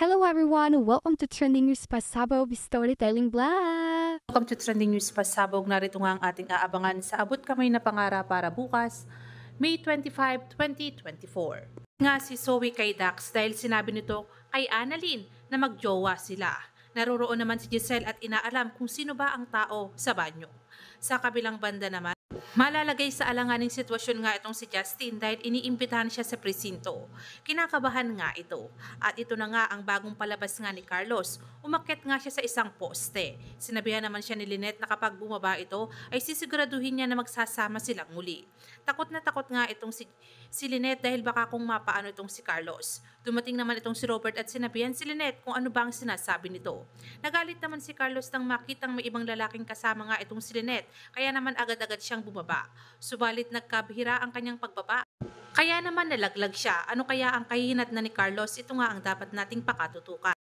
Hello everyone! Welcome to Trending News Pasabog Storytelling Blog! Welcome to Trending News Pasabog. Narito nga ang ating aabangan sa abot kamay na pangarap para bukas, May 25, 2024. Nga si Zoe kay Dax dahil sinabi nito kay Annalyn na magjowa sila. Naroroon naman si Giselle at inaalam kung sino ba ang tao sa banyo. Sa kabilang banda naman, Malalagay sa alanganing sitwasyon nga itong si Justin dahil iniimbitahan siya sa presinto. Kinakabahan nga ito. At ito na nga ang bagong palabas nga ni Carlos. Umakyat nga siya sa isang poste. Sinabihan naman siya ni Lynette na kapag bumaba ito ay sisiguraduhin niya na magsasama silang muli. Takot na takot nga itong si, si Lynette dahil baka kung mapaano itong si Carlos. Dumating naman itong si Robert at sinabihan si Lynette kung ano ba ang sinasabi nito. Nagalit naman si Carlos nang makitang may ibang lalaking kasama nga itong si Lynette kaya naman agad-agad siyang siyang bumaba, subalit nagkabihira ang kanyang pagbaba. Kaya naman nalaglag siya, ano kaya ang kahinat na ni Carlos, ito nga ang dapat nating pakatutukan.